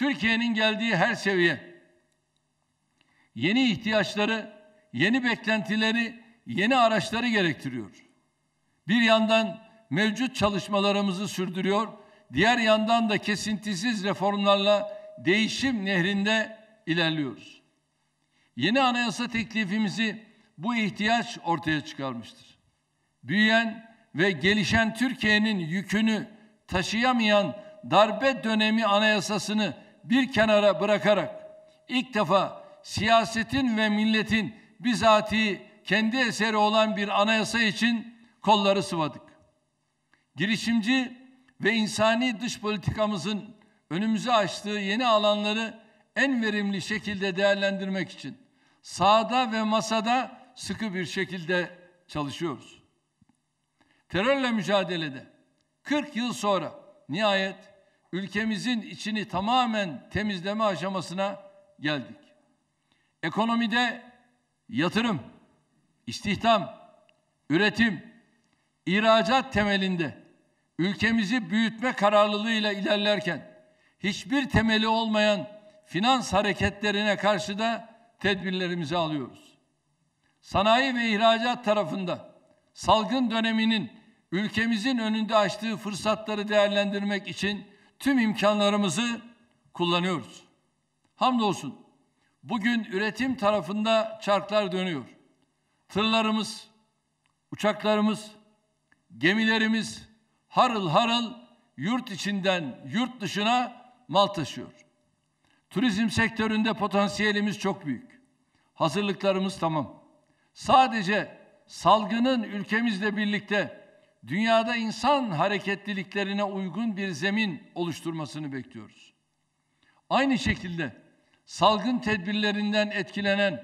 Türkiye'nin geldiği her seviye yeni ihtiyaçları, yeni beklentileri, yeni araçları gerektiriyor. Bir yandan mevcut çalışmalarımızı sürdürüyor, diğer yandan da kesintisiz reformlarla değişim nehrinde ilerliyoruz. Yeni anayasa teklifimizi bu ihtiyaç ortaya çıkarmıştır. Büyüyen ve gelişen Türkiye'nin yükünü taşıyamayan darbe dönemi anayasasını bir kenara bırakarak ilk defa siyasetin ve milletin bizatihi kendi eseri olan bir anayasa için kolları sıvadık. Girişimci ve insani dış politikamızın önümüze açtığı yeni alanları en verimli şekilde değerlendirmek için sağda ve masada sıkı bir şekilde çalışıyoruz. Terörle mücadelede 40 yıl sonra nihayet ülkemizin içini tamamen temizleme aşamasına geldik. Ekonomide yatırım, istihdam, üretim, ihracat temelinde ülkemizi büyütme kararlılığıyla ilerlerken hiçbir temeli olmayan finans hareketlerine karşı da tedbirlerimizi alıyoruz. Sanayi ve ihracat tarafında salgın döneminin ülkemizin önünde açtığı fırsatları değerlendirmek için tüm imkanlarımızı kullanıyoruz. Hamdolsun bugün üretim tarafında çarklar dönüyor. Tırlarımız, uçaklarımız, gemilerimiz harıl harıl yurt içinden yurt dışına mal taşıyor. Turizm sektöründe potansiyelimiz çok büyük. Hazırlıklarımız tamam. Sadece salgının ülkemizle birlikte dünyada insan hareketliliklerine uygun bir zemin oluşturmasını bekliyoruz. Aynı şekilde salgın tedbirlerinden etkilenen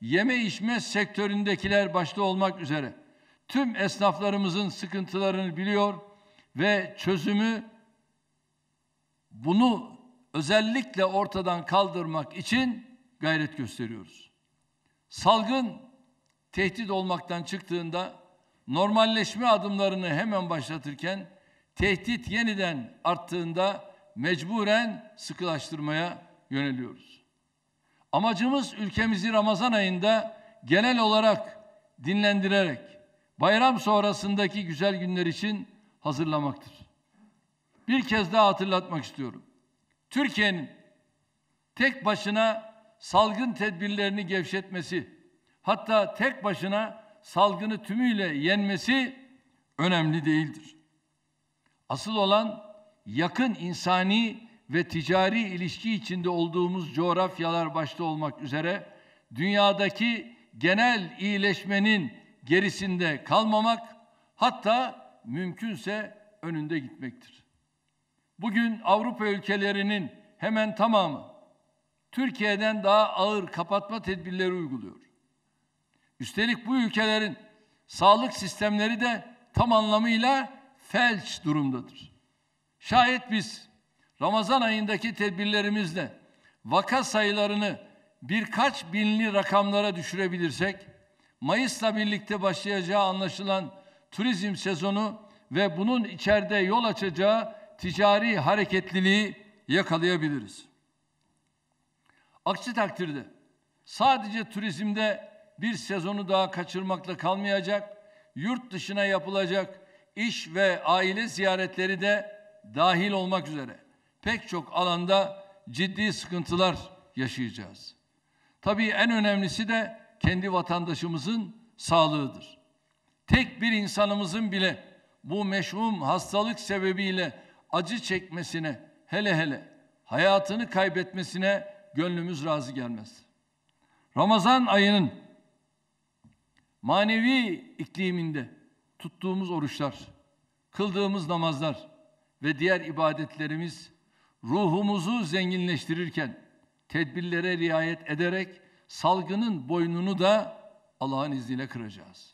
yeme içme sektöründekiler başta olmak üzere tüm esnaflarımızın sıkıntılarını biliyor ve çözümü bunu özellikle ortadan kaldırmak için gayret gösteriyoruz. Salgın tehdit olmaktan çıktığında normalleşme adımlarını hemen başlatırken tehdit yeniden arttığında mecburen sıkılaştırmaya yöneliyoruz. Amacımız ülkemizi Ramazan ayında genel olarak dinlendirerek bayram sonrasındaki güzel günler için hazırlamaktır. Bir kez daha hatırlatmak istiyorum. Türkiye'nin tek başına salgın tedbirlerini gevşetmesi, hatta tek başına salgını tümüyle yenmesi önemli değildir. Asıl olan yakın insani ve ticari ilişki içinde olduğumuz coğrafyalar başta olmak üzere dünyadaki genel iyileşmenin gerisinde kalmamak hatta mümkünse önünde gitmektir. Bugün Avrupa ülkelerinin hemen tamamı Türkiye'den daha ağır kapatma tedbirleri uyguluyor. Üstelik bu ülkelerin sağlık sistemleri de tam anlamıyla felç durumdadır. Şayet biz Ramazan ayındaki tedbirlerimizle vaka sayılarını birkaç binli rakamlara düşürebilirsek, Mayıs'la birlikte başlayacağı anlaşılan turizm sezonu ve bunun içeride yol açacağı ticari hareketliliği yakalayabiliriz. Aksi takdirde sadece turizmde bir sezonu daha kaçırmakla kalmayacak, yurt dışına yapılacak iş ve aile ziyaretleri de dahil olmak üzere pek çok alanda ciddi sıkıntılar yaşayacağız. Tabii en önemlisi de kendi vatandaşımızın sağlığıdır. Tek bir insanımızın bile bu meşhum hastalık sebebiyle acı çekmesine, hele hele hayatını kaybetmesine gönlümüz razı gelmez. Ramazan ayının manevi ikliminde tuttuğumuz oruçlar, kıldığımız namazlar ve diğer ibadetlerimiz ruhumuzu zenginleştirirken tedbirlere riayet ederek salgının boynunu da Allah'ın izniyle kıracağız.